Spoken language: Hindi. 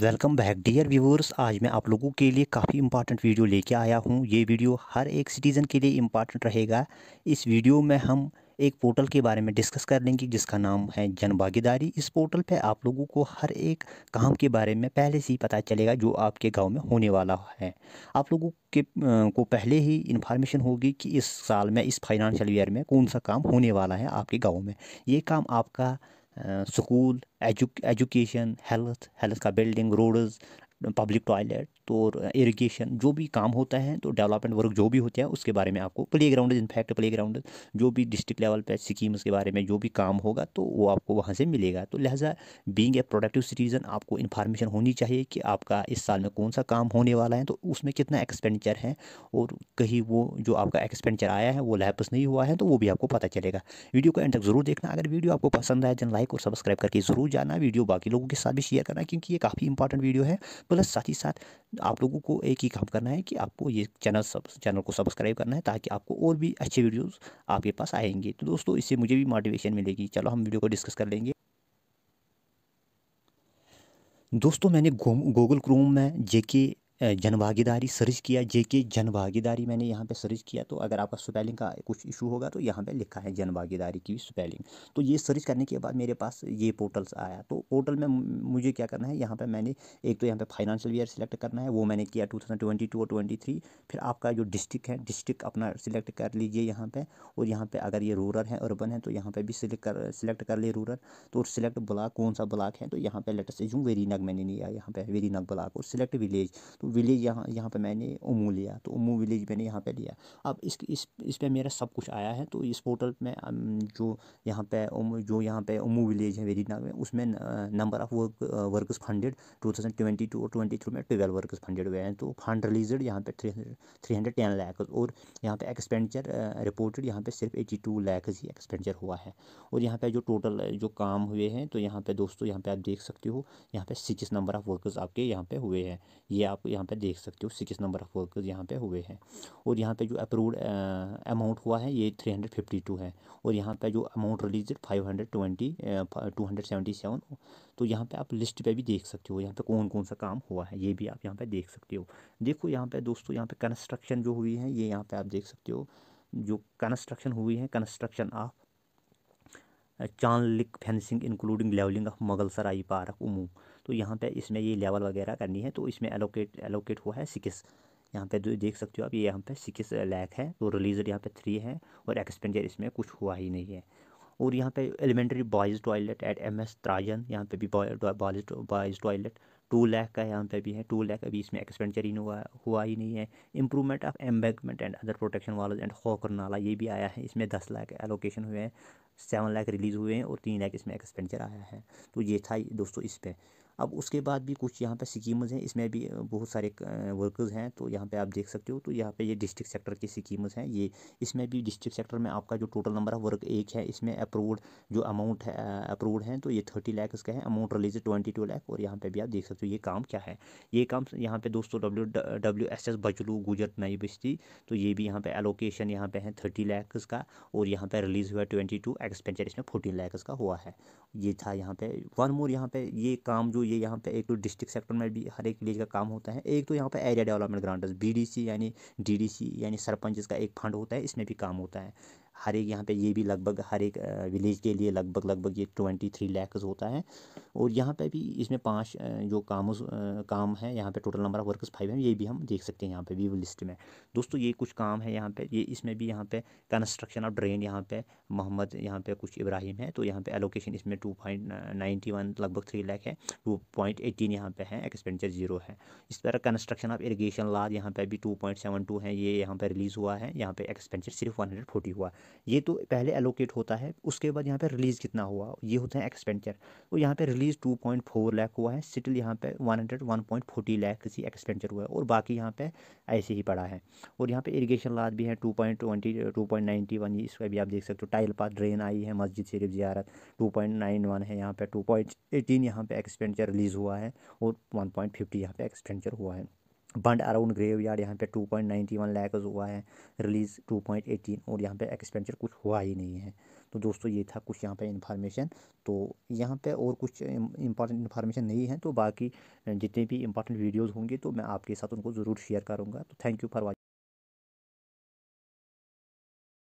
वेलकम बैक डियर व्यूवर्स आज मैं आप लोगों के लिए काफ़ी इंपॉर्टेंट वीडियो लेके आया हूँ ये वीडियो हर एक सिटीज़न के लिए इम्पॉर्टेंट रहेगा इस वीडियो में हम एक पोर्टल के बारे में डिस्कस कर लेंगे जिसका नाम है जन भागीदारी इस पोर्टल पे आप लोगों को हर एक काम के बारे में पहले से ही पता चलेगा जो आपके गांव में होने वाला है आप लोगों के को पहले ही इन्फॉर्मेशन होगी कि इस साल में इस फाइनेंशियल ईयर में कौन सा काम होने वाला है आपके गाँव में ये काम आपका स्कूल एजुकेशन हेल्थ हेल्थ का बिल्डिंग रोड्स पब्लिक टॉयलेट तो और इरिगेशन जो भी काम होता है तो डेवलपमेंट वर्क जो भी होता है उसके बारे में आपको playground in fact playground जो भी डिस्ट्रिक्ट लेवल पर स्कीम्स के बारे में जो भी काम होगा तो वो आपको वहाँ से मिलेगा तो लिहाजा बींग ए प्रोडक्टिव सिटीज़न आपको इन्फॉर्मेशन होनी चाहिए कि आपका इस साल में कौन सा काम होने वाला है तो उसमें कितना एक्सपेंडिचर है और कहीं वो जो आपका एक्सपेंडिचर आया है वो लैपस नहीं हुआ है तो वो भी आपको पता चलेगा वीडियो को एंड तक ज़रूर देखना अगर वीडियो आपको पसंद आए तो लाइक और सब्सक्राइब करके ज़रूर जाना वीडियो बाकी लोगों के साथ भी शेयर करना क्योंकि ये काफ़ी इंपॉर्टेंट वीडियो है प्लस साथ ही साथ आप लोगों को एक ही काम करना है कि आपको ये चैनल सब चैनल को सब्सक्राइब करना है ताकि आपको और भी अच्छे वीडियोस आपके पास आएंगे तो दोस्तों इससे मुझे भी मोटिवेशन मिलेगी चलो हम वीडियो को डिस्कस कर लेंगे दोस्तों मैंने गूगल क्रोम में जेके जनभागीदारी सर्च किया जे के जनभागीदारी मैंने यहाँ पे सर्च किया तो अगर आपका स्पेलिंग का कुछ इशू होगा तो यहाँ पे लिखा है जनभागीदारी की स्पेलिंग तो ये सर्च करने के बाद मेरे पास ये पोर्टल्स आया तो पोर्टल में मुझे क्या करना है यहाँ पे मैंने एक तो यहाँ पे फाइनेंशियल ईयर सिलेक्ट करना है वो मैंने किया टू थाउजेंड ट्वेंटी टू और ट्वेंटी थ्री फिर आपका जो डिस्ट्रिक्ट है डिस्ट्रिक्ट अपना सिलेक्ट कर लीजिए यहाँ पर और यहाँ पर अगर ये रूरल है अर्बन है तो यहाँ पर भी सिलेक्ट कर सिलेक्ट कर लिए रूरल तो सिलेक्ट ब्लाक कौन सा ब्लाक है तो यहाँ पर लेटेस्ट जो नग मैंने लिया यहाँ पर नग ब्लाक और सिलेक्ट विलेज तो विलेज यहाँ यहाँ पे मैंने उमू लिया तो उमू विलेज मैंने यहाँ पे लिया अब इस इस इस पर मेरा सब कुछ आया है तो इस पोर्टल में जो यहाँ पे जो यहाँ पे उमू विलेज है वेरीना में उसमें number of work workers funded two thousand twenty two और ट्वेंटी थ्री में ट्वेल्व वर्कर्स फंडेड हुए हैं तो फंड रिलीजड यहाँ पे थ्री थ्री हंड्रेड टेन और यहाँ पे एक्सपेंडिचर रिपोर्टेड यहाँ पे सिर्फ एटी टू ही एक्सपेंडिचर हुआ है और यहाँ पे जो टोटल जो काम हुए हैं तो यहाँ पे दोस्तों यहाँ पे आप देख सकते हो यहाँ पे सिक्स नंबर ऑफ़ वर्कर्स आपके यहाँ पे हुए हैं ये आप यहाँ पे देख सकते हो सिक्स नंबर ऑफ वर्कर्स यहाँ पे हुए हैं और यहाँ पे जो अप्रूव अमाउंट हुआ है ये थ्री हंड्रेड फिफ्टी टू है और यहाँ पे जो amount release five hundred twenty two hundred seventy seven तो यहाँ पे आप लिस्ट पे भी देख सकते हो यहाँ पे कौन कौन सा काम हुआ है ये भी आप यहाँ पर देख सकते हो देखो यहाँ पर दोस्तों यहाँ पर कंस्ट्रक्शन जो हुई है ये यहाँ पर आप देख सकते हो जो कंस्ट्रक्शन हुई है construction of chain link fencing including levelling of Mughal Sarai park उमू तो यहाँ पे इसमें ये लेवल वगैरह करनी है तो इसमें एलोकेट एलोकेट हुआ है सिक्स यहाँ पे जो देख सकते हो आप ये यहाँ पे सिक्स लैक है तो रिलीजर यहाँ पे थ्री है और एक्सपेंडियर इसमें कुछ हुआ ही नहीं है और यहाँ पे elementary boys toilet at M S त्राजन यहाँ पे भी बॉयज़ टॉयलेट टू लैख का यहाँ पे भी है टू लैख अभी इसमें एक्सपेंडिचर ही हुआ हुआ ही नहीं है improvement of embankment and other protection wall and Khokar नाला ये भी आया है इसमें दस लाख एलोकेशन हुए हैं सेवन लाख रिलीज़ हुए हैं और तीन लाख इसमें एक्सपेंडिचर आया है तो ये था दोस्तों इस पर अब उसके बाद भी कुछ यहाँ पे स्कीम्स हैं इसमें भी बहुत सारे वर्कर्स हैं तो यहाँ पे आप देख सकते हो तो यहाँ पे ये डिस्ट्रिक्ट सेक्टर की स्कीम्स हैं ये इसमें भी डिस्ट्रिक्ट सेक्टर में आपका जो टोटल नंबर ऑफ वर्क एक है इसमें अप्रूवड जो अमाउंट है अप्रूवड हैं तो ये थर्टी लैक्स का है amount release twenty two lakh और यहाँ पर भी आप देख सकते हो ये काम क्या है ये काम यहाँ पर दोस्तों डब्ल्यू डब्ल्यू एस एस बजलू गुजर नई बस्ती तो ये भी यहाँ पर एलोकेशन यहाँ पर है थर्टी लैक्स का और यहाँ पर रिलीज़ हुआ ट्वेंटी टू एक्सपेंचर इसमें फोर्टीन लैक्स का हुआ है ये था यहाँ पर वन मोर यहाँ पर ये काम जो ये यहाँ पे एक तो डिस्ट्रिक्ट सेक्टर में भी हर एक विलेज का काम होता है एक तो यहाँ पे area development B D C यानी डी डी सी यानी सरपंच का एक फंड होता है इसमें भी काम होता है हर एक यहाँ पे ये भी लगभग हर एक विलेज के लिए लगभग लगभग ये ट्वेंटी थ्री लैक्स होता है और यहाँ पे भी इसमें पांच जो काम काम है यहाँ पे total number of workers five हैं ये भी हम देख सकते हैं यहाँ पे भी लिस्ट में दोस्तों ये कुछ काम है यहाँ पे ये इसमें भी यहाँ पे कंस्ट्रक्शन ऑफ ड्रेन यहाँ पे मोहम्मद यहाँ पे कुछ इब्राहिम है तो यहाँ पे एलोकेशन इसमें टू पॉइंट नाइन्टी वन लगभग थ्री लैख है टू पॉइंट एटीन यहाँ पे है एक्सपेंडिचर जीरो है इस तरह कंस्ट्रक्शन ऑफ इरीगेशन लाद यहाँ पे भी टू पॉइंट सेवन टू है ये यहाँ पर रिलीज़ हुआ है यहाँ पे एक्सपेंडिचर सिर्फ वन हंड्रेड फोर्टी हुआ ये तो पहले एलोकेट होता है उसके बाद यहाँ पे रिलीज़ कितना हुआ ये होता है एक्सपेंडिचर तो यहाँ पे release two point four lakh हुआ है सिटिल यहाँ पे one hundred one point forty lakh किसी एक्सपेंचर हुआ है और बाकी यहाँ पे ऐसे ही पड़ा है और यहाँ पे इरीगेशन लाद भी है two point twenty two point ninety one इसका भी आप देख सकते हो टाइल पाथ ड्रेन आई है मस्जिद शरीफ जियारत टू पॉइंट नाइन वन है यहाँ पर टू पॉइंट एटीन यहाँ पे एक्सपेंडिचर रिलीज़ हुआ है और वन पॉइंट फिफ्टी यहाँ पे एक्सपेंचर हुआ है बंड अराउंड ग्रेव यार्ड यहाँ पे two point ninety one lakh हुआ है रिलीज़ टू पॉइंट एटीन और यहाँ पे एक्सपेंचर कुछ हुआ ही नहीं है तो दोस्तों ये था कुछ यहाँ पे इन्फॉर्मेशन तो यहाँ पे और कुछ इंपॉर्टेंट इन्फॉर्मेशन नहीं है तो बाकी जितने भी इंपॉर्टेंट वीडियोज़ होंगे तो मैं आपके साथ उनको ज़रूर शेयर करूँगा तो थैंक यू फॉर वॉचिंग